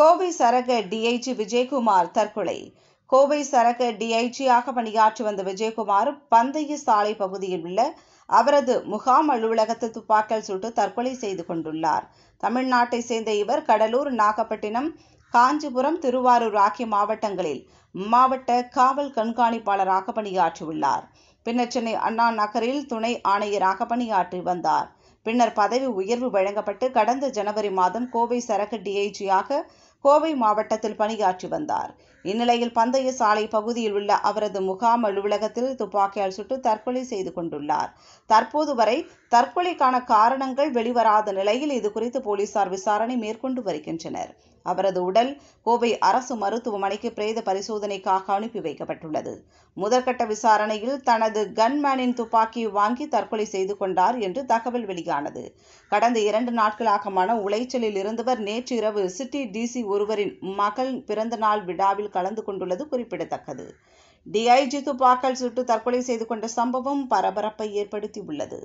கோவை சரக டிஐஜி விஜயகுமார் தற்கொலை கோவை சரக டிஐஜியாக பணியாற்றி வந்த விஜயகுமார் பந்தய சாலை பகுதியில் உள்ள அவரது முகாம் அலுவலகத்தில் துப்பாக்கியால் சுட்டு தற்கொலை செய்து கொண்டுள்ளார் தமிழ்நாட்டை சேர்ந்த இவர் கடலூர் நாகப்பட்டினம் காஞ்சிபுரம் திருவாரூர் ஆகிய மாவட்டங்களில் மாவட்ட காவல் கண்காணிப்பாளராக பணியாற்றியுள்ளார் பின்னர் சென்னை அண்ணா நகரில் துணை ஆணையராக பணியாற்றி வந்தார் பின்னர் பதவி உயர்வு வழங்கப்பட்டு கடந்த ஜனவரி மாதம் கோவை சரக்கு டிஐஜியாக கோவை மாவட்டத்தில் பணியாற்றி வந்தார் இந்நிலையில் பந்தய சாலை பகுதியில் உள்ள அவரது முகாம் அலுவலகத்தில் துப்பாக்கியால் சுட்டு தற்கொலை செய்து கொண்டுள்ளார் தற்போது வரை தற்கொலைக்கான காரணங்கள் வெளிவராத நிலையில் இதுகுறித்து போலீசார் விசாரணை மேற்கொண்டு வருகின்றனர் அவரது உடல் கோவை அரசு மருத்துவமனைக்கு பிரேத பரிசோதனைக்காக அனுப்பி வைக்கப்பட்டுள்ளது முதற்கட்ட விசாரணையில் தனது கன்மேனின் துப்பாக்கி வாங்கி தற்கொலை செய்து கொண்டார் என்று தகவல் வெளியானது கடந்த இரண்டு நாட்களாக மன உளைச்சலில் இருந்தவர் நேற்று இரவு சிட்டி டிசி ஒருவரின் மகள் பிறந்தநாள் விழாவில் கலந்து கொண்டுள்ளது குறிப்பிடத்தக்கது டிஐஜி துப்பாக்கல் சுட்டு தற்கொலை செய்து கொண்ட சம்பவம் பரபரப்பை ஏற்படுத்தியுள்ளது